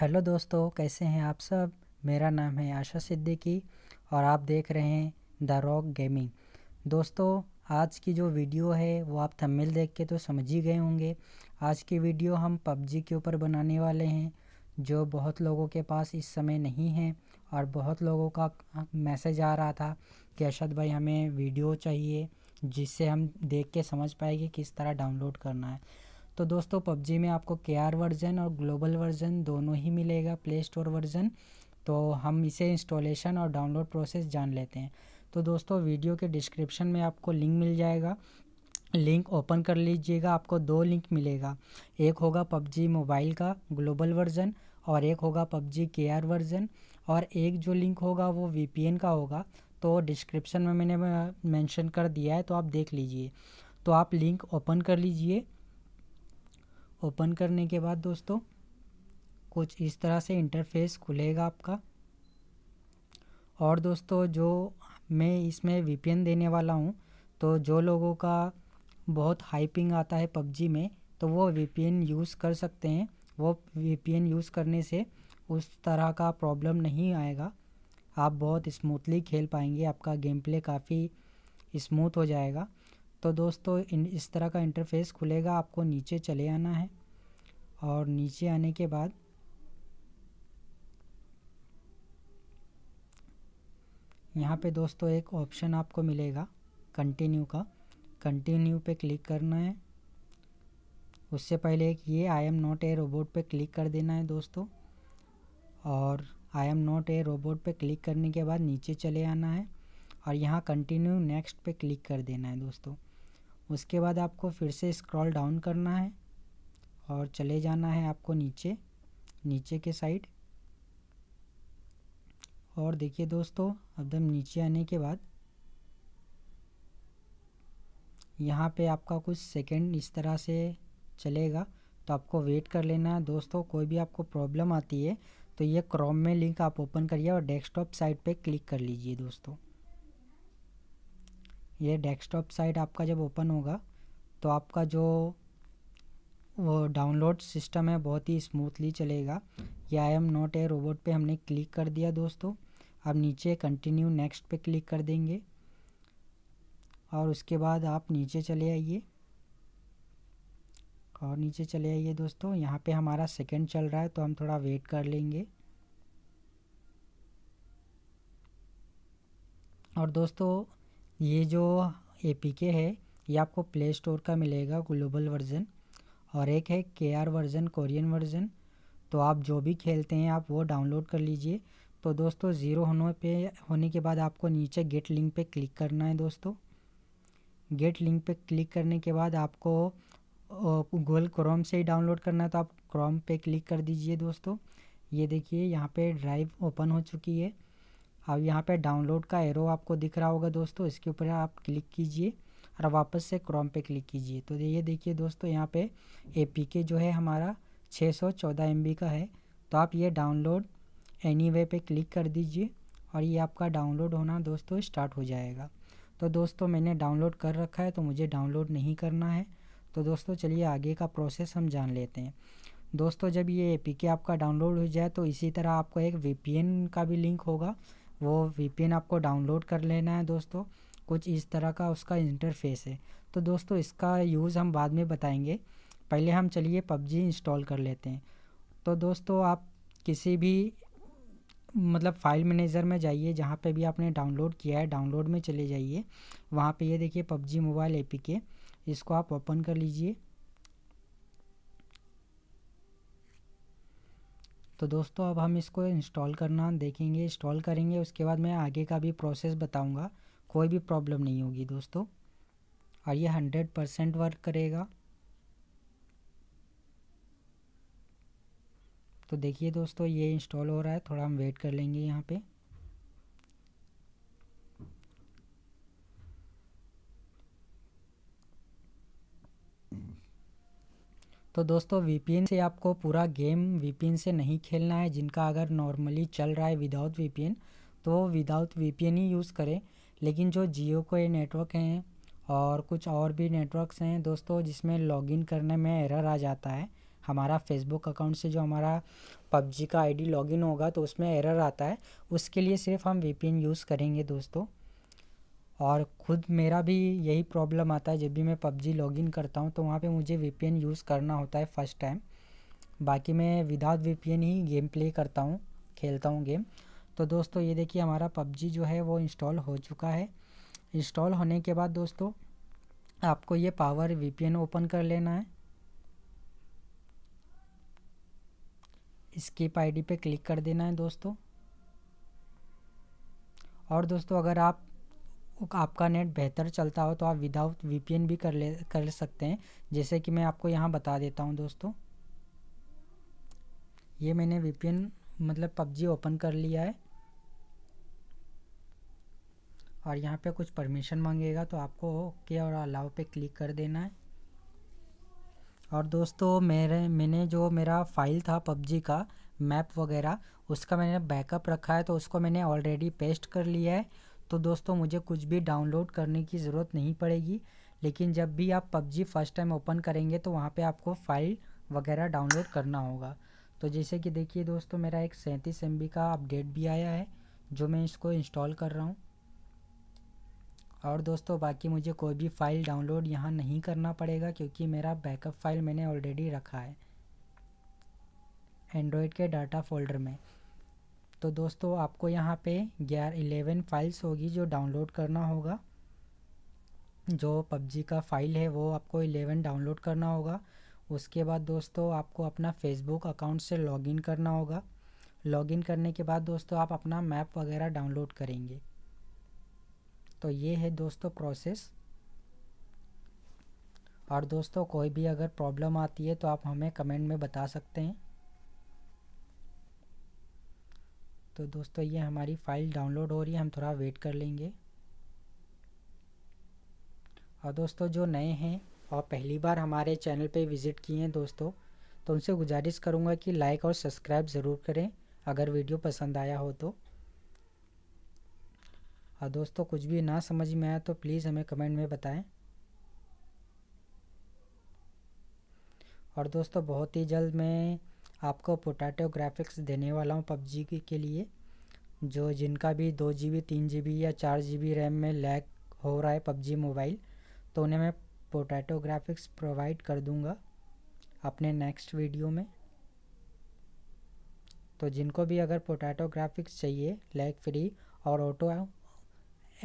hello दोस्तों कैसे हैं आप सब मेरा नाम है आशा सिद्दीकी और आप देख रहे हैं द रॉक गेमिंग दोस्तों आज की जो वीडियो है वो आप थंबनेल देख के तो समझ ही गए होंगे आज की वीडियो हम पबजी के ऊपर बनाने वाले हैं जो बहुत लोगों के पास इस समय नहीं है और बहुत लोगों का मैसेज आ रहा था कि अरशद भाई हमें वीडियो चाहिए जिससे हम देख के समझ पाए कि किस तरह डाउनलोड करना है तो दोस्तों पबजी में आपको के आर वर्जन और ग्लोबल वर्जन दोनों ही मिलेगा प्ले स्टोर वर्जन तो हम इसे इंस्टॉलेशन और डाउनलोड प्रोसेस जान लेते हैं तो दोस्तों वीडियो के डिस्क्रिप्शन में आपको लिंक मिल जाएगा लिंक ओपन कर लीजिएगा आपको दो लिंक मिलेगा एक होगा पबजी मोबाइल का ग्लोबल वर्जन और एक होगा पबजी के आर वर्जन और एक जो लिंक होगा वो वी का होगा तो डिस्क्रिप्शन में मैंने मेंशन कर दिया है तो आप देख लीजिए तो आप लिंक ओपन कर लीजिए ओपन करने के बाद दोस्तों कुछ इस तरह से इंटरफेस खुलेगा आपका और दोस्तों जो मैं इसमें वीपीएन देने वाला हूँ तो जो लोगों का बहुत हाइपिंग आता है पबजी में तो वो वीपीएन यूज़ कर सकते हैं वो वीपीएन यूज़ करने से उस तरह का प्रॉब्लम नहीं आएगा आप बहुत स्मूथली खेल पाएंगे आपका गेम प्ले काफ़ी स्मूथ हो जाएगा तो दोस्तों इस तरह का इंटरफेस खुलेगा आपको नीचे चले आना है और नीचे आने के बाद यहाँ पे दोस्तों एक ऑप्शन आपको मिलेगा कंटिन्यू का कंटिन्यू पे क्लिक करना है उससे पहले एक ये I am not a robot पे क्लिक कर देना है दोस्तों और I am not a robot पे क्लिक करने के बाद नीचे चले आना है और यहाँ कंटिन्यू नेक्स्ट पे क्लिक कर देना है दोस्तों उसके बाद आपको फिर से स्क्रॉल डाउन करना है और चले जाना है आपको नीचे नीचे के साइड और देखिए दोस्तों एकदम नीचे आने के बाद यहाँ पे आपका कुछ सेकंड इस तरह से चलेगा तो आपको वेट कर लेना है दोस्तों कोई भी आपको प्रॉब्लम आती है तो ये क्रोम में लिंक आप ओपन करिए और डेस्कटॉप साइट पे क्लिक कर लीजिए दोस्तों ये डेस्कटॉप साइट आपका जब ओपन होगा तो आपका जो वो डाउनलोड सिस्टम है बहुत ही स्मूथली चलेगा ये I am not a robot पे हमने क्लिक कर दिया दोस्तों आप नीचे कंटिन्यू नेक्स्ट पे क्लिक कर देंगे और उसके बाद आप नीचे चले आइए और नीचे चले आइए दोस्तों यहाँ पे हमारा सेकंड चल रहा है तो हम थोड़ा वेट कर लेंगे और दोस्तों ये जो ए के है ये आपको प्ले स्टोर का मिलेगा ग्लोबल वर्जन और एक है के आर वर्जन कोरियन वर्जन तो आप जो भी खेलते हैं आप वो डाउनलोड कर लीजिए तो दोस्तों ज़ीरो होने पे होने के बाद आपको नीचे गेट लिंक पे क्लिक करना है दोस्तों गेट लिंक पे क्लिक करने के बाद आपको गूगल क्रोम से ही डाउनलोड करना है तो आप क्रोम पे क्लिक कर दीजिए दोस्तों ये देखिए यहाँ पे ड्राइव ओपन हो चुकी है अब यहाँ पे डाउनलोड का एरो आपको दिख रहा होगा दोस्तों इसके ऊपर आप क्लिक कीजिए और वापस से क्रोम पे क्लिक कीजिए तो ये देखिए दोस्तों यहाँ पे ए जो है हमारा 614 बी का है तो आप ये डाउनलोड एनी वे पे क्लिक कर दीजिए और ये आपका डाउनलोड होना दोस्तों स्टार्ट हो जाएगा तो दोस्तों मैंने डाउनलोड कर रखा है तो मुझे डाउनलोड नहीं करना है तो दोस्तों चलिए आगे का प्रोसेस हम जान लेते हैं दोस्तों जब ये ए आपका डाउनलोड हो जाए तो इसी तरह आपको एक वी का भी लिंक होगा वो वी आपको डाउनलोड कर लेना है दोस्तों कुछ इस तरह का उसका इंटरफेस है तो दोस्तों इसका यूज़ हम बाद में बताएंगे पहले हम चलिए पबजी इंस्टॉल कर लेते हैं तो दोस्तों आप किसी भी मतलब फाइल मैनेजर में जाइए जहाँ पे भी आपने डाउनलोड किया है डाउनलोड में चले जाइए वहाँ पे ये देखिए पबजी मोबाइल ए इसको आप ओपन कर लीजिए तो दोस्तों अब हम इसको इंस्टॉल करना देखेंगे इंस्टॉल करेंगे उसके बाद मैं आगे का भी प्रोसेस बताऊंगा कोई भी प्रॉब्लम नहीं होगी दोस्तों और ये हंड्रेड परसेंट वर्क करेगा तो देखिए दोस्तों ये इंस्टॉल हो रहा है थोड़ा हम वेट कर लेंगे यहाँ पर तो दोस्तों वीपीएन से आपको पूरा गेम वीपीएन से नहीं खेलना है जिनका अगर नॉर्मली चल रहा है विदाउट वीपीएन तो विदाउट वीपीएन ही यूज़ करें लेकिन जो जियो को ये नेटवर्क हैं और कुछ और भी नेटवर्क्स हैं दोस्तों जिसमें लॉगिन करने में एरर आ जाता है हमारा फेसबुक अकाउंट से जो हमारा पबजी का आईडी लॉगिन होगा तो उसमें एरर आता है उसके लिए सिर्फ हम वीपीएन यूज़ करेंगे दोस्तों और ख़ुद मेरा भी यही प्रॉब्लम आता है जब भी मैं पबजी लॉगिन करता हूँ तो वहाँ पे मुझे वी यूज़ करना होता है फ़र्स्ट टाइम बाकी मैं विदाउट वीपीएन ही गेम प्ले करता हूँ खेलता हूँ गेम तो दोस्तों ये देखिए हमारा पबजी जो है वो इंस्टॉल हो चुका है इंस्टॉल होने के बाद दोस्तों आपको ये पावर वी ओपन कर लेना है स्किप आई डी क्लिक कर देना है दोस्तों और दोस्तों अगर आप आपका नेट बेहतर चलता हो तो आप विदाउट वीपीएन भी कर ले कर सकते हैं जैसे कि मैं आपको यहाँ बता देता हूँ दोस्तों ये मैंने वीपीएन मतलब पबजी ओपन कर लिया है और यहाँ पे कुछ परमिशन मांगेगा तो आपको ओके और अलाउ पे क्लिक कर देना है और दोस्तों मेरे मैंने जो मेरा फाइल था पबजी का मैप वगैरह उसका मैंने बैकअप रखा है तो उसको मैंने ऑलरेडी पेस्ट कर लिया है तो दोस्तों मुझे कुछ भी डाउनलोड करने की ज़रूरत नहीं पड़ेगी लेकिन जब भी आप पबजी फ़र्स्ट टाइम ओपन करेंगे तो वहाँ पे आपको फाइल वगैरह डाउनलोड करना होगा तो जैसे कि देखिए दोस्तों मेरा एक सैंतीस एम का अपडेट भी आया है जो मैं इसको इंस्टॉल कर रहा हूँ और दोस्तों बाकी मुझे कोई भी फ़ाइल डाउनलोड यहाँ नहीं करना पड़ेगा क्योंकि मेरा बैकअप फ़ाइल मैंने ऑलरेडी रखा है एंड्रॉयड के डाटा फोल्डर में तो दोस्तों आपको यहाँ पे ग्यारह इलेवन फाइल्स होगी जो डाउनलोड करना होगा जो पबजी का फ़ाइल है वो आपको इलेवन डाउनलोड करना होगा उसके बाद दोस्तों आपको अपना फेसबुक अकाउंट से लॉगिन करना होगा लॉगिन करने के बाद दोस्तों आप अपना मैप वगैरह डाउनलोड करेंगे तो ये है दोस्तों प्रोसेस और दोस्तों कोई भी अगर प्रॉब्लम आती है तो आप हमें कमेंट में बता सकते हैं तो दोस्तों ये हमारी फ़ाइल डाउनलोड हो रही है हम थोड़ा वेट कर लेंगे और दोस्तों जो नए हैं और पहली बार हमारे चैनल पे विज़िट किए हैं दोस्तों तो उनसे गुजारिश करूँगा कि लाइक और सब्सक्राइब ज़रूर करें अगर वीडियो पसंद आया हो तो और दोस्तों कुछ भी ना समझ में आया तो प्लीज़ हमें कमेंट में बताएं और दोस्तों बहुत ही जल्द मैं आपको पोटैटो ग्राफिक्स देने वाला हूँ पबजी के लिए जो जिनका भी दो जी बी तीन जी बी या चार जी बी रैम में लैग हो रहा है पबजी मोबाइल तो उन्हें मैं पोटैटो ग्राफिक्स प्रोवाइड कर दूँगा अपने नेक्स्ट वीडियो में तो जिनको भी अगर पोटैटो ग्राफिक्स चाहिए लैग फ्री और ऑटो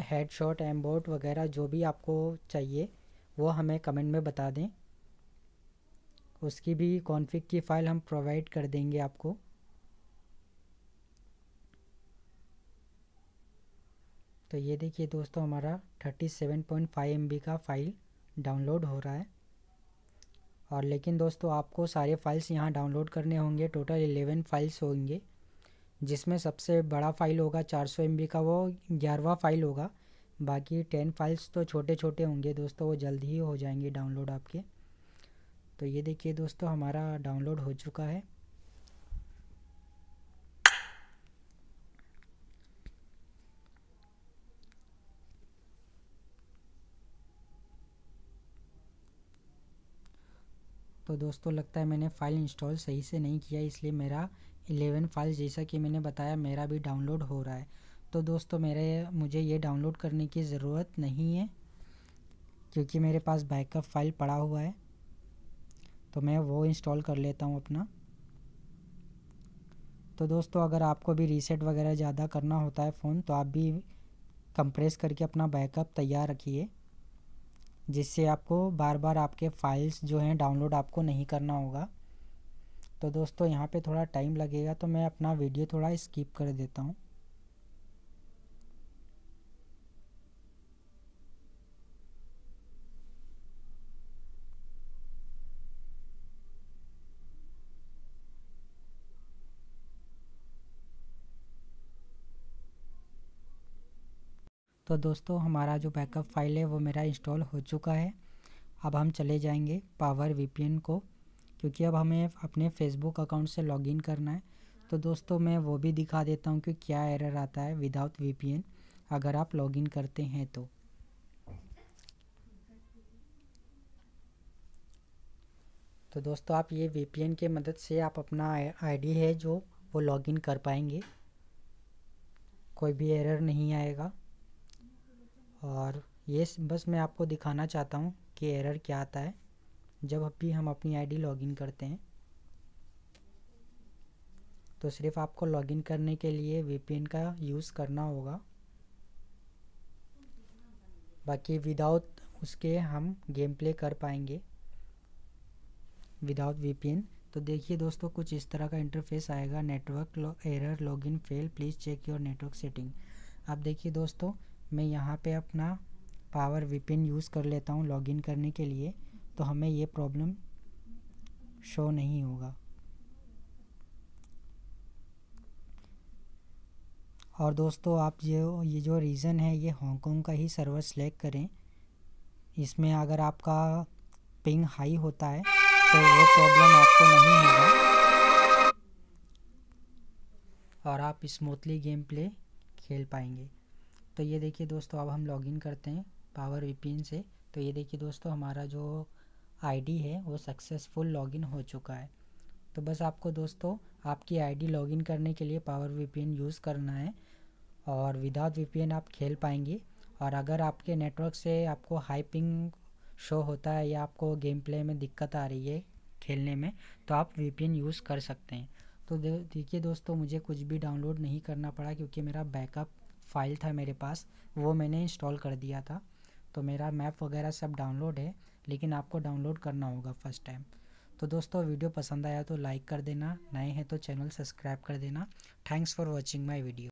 हेड शॉट एम्बोट वगैरह जो भी आपको चाहिए वो हमें कमेंट में बता दें उसकी भी कॉन्फ़िग की फ़ाइल हम प्रोवाइड कर देंगे आपको तो ये देखिए दोस्तों हमारा 37.5 एमबी का फ़ाइल डाउनलोड हो रहा है और लेकिन दोस्तों आपको सारे फाइल्स यहाँ डाउनलोड करने होंगे टोटल 11 फाइल्स होंगे जिसमें सबसे बड़ा फ़ाइल होगा 400 एमबी का वो ग्यारहवा फ़ाइल होगा बाकी 10 फाइल्स तो छोटे छोटे होंगे दोस्तों वो जल्द ही हो जाएंगे डाउनलोड आपके तो ये देखिए दोस्तों हमारा डाउनलोड हो चुका है तो दोस्तों लगता है मैंने फ़ाइल इंस्टॉल सही से नहीं किया इसलिए मेरा 11 फाइल जैसा कि मैंने बताया मेरा भी डाउनलोड हो रहा है तो दोस्तों मेरे मुझे ये डाउनलोड करने की ज़रूरत नहीं है क्योंकि मेरे पास बैकअप फ़ाइल पड़ा हुआ है तो मैं वो इंस्टॉल कर लेता हूँ अपना तो दोस्तों अगर आपको भी रीसेट वगैरह ज़्यादा करना होता है फ़ोन तो आप भी कंप्रेस करके अपना बैकअप तैयार रखिए जिससे आपको बार बार आपके फाइल्स जो हैं डाउनलोड आपको नहीं करना होगा तो दोस्तों यहाँ पे थोड़ा टाइम लगेगा तो मैं अपना वीडियो थोड़ा स्किप कर देता हूँ तो दोस्तों हमारा जो बैकअप फाइल है वो मेरा इंस्टॉल हो चुका है अब हम चले जाएंगे पावर वी को क्योंकि अब हमें अपने फेसबुक अकाउंट से लॉगिन करना है तो दोस्तों मैं वो भी दिखा देता हूँ कि क्या एरर आता है विदाउट वी अगर आप लॉगिन करते हैं तो तो दोस्तों आप ये वीपीएन के मदद से आप अपना आईडी है जो वो लॉगिन कर पाएंगे कोई भी एरर नहीं आएगा और ये बस मैं आपको दिखाना चाहता हूँ कि एरर क्या आता है जब भी हम अपनी आईडी लॉगिन करते हैं तो सिर्फ आपको लॉगिन करने के लिए वीपीएन का यूज़ करना होगा बाकी विदाउट उसके हम गेम प्ले कर पाएंगे विदाउट वीपीएन तो देखिए दोस्तों कुछ इस तरह का इंटरफेस आएगा network error login fail please check your network setting आप देखिए दोस्तों मैं यहाँ पे अपना पावर विपिन यूज़ कर लेता हूँ लॉगिन करने के लिए तो हमें ये प्रॉब्लम शो नहीं होगा और दोस्तों आप जो ये जो रीज़न है ये हांगकॉन्ग का ही सर्वर सेलेक्ट करें इसमें अगर आपका पिंग हाई होता है तो वो प्रॉब्लम आपको नहीं होगा और आप स्मूथली गेम प्ले खेल पाएंगे तो ये देखिए दोस्तों अब हम लॉगिन करते हैं पावर वीपीएन से तो ये देखिए दोस्तों हमारा जो आईडी है वो सक्सेसफुल लॉगिन हो चुका है तो बस आपको दोस्तों आपकी आईडी लॉगिन करने के लिए पावर वीपीएन यूज़ करना है और विदाउट वीपीएन आप खेल पाएंगे और अगर आपके नेटवर्क से आपको हाई पिंग शो होता है या आपको गेम प्ले में दिक्कत आ रही है खेलने में तो आप वीपीएन यूज़ कर सकते हैं तो देखिए दोस्तों मुझे कुछ भी डाउनलोड नहीं करना पड़ा क्योंकि मेरा बैकअप फाइल था मेरे पास वो मैंने इंस्टॉल कर दिया था तो मेरा मैप वगैरह सब डाउनलोड है लेकिन आपको डाउनलोड करना होगा फर्स्ट टाइम तो दोस्तों वीडियो पसंद आया तो लाइक कर देना नए हैं तो चैनल सब्सक्राइब कर देना thanks for watching my video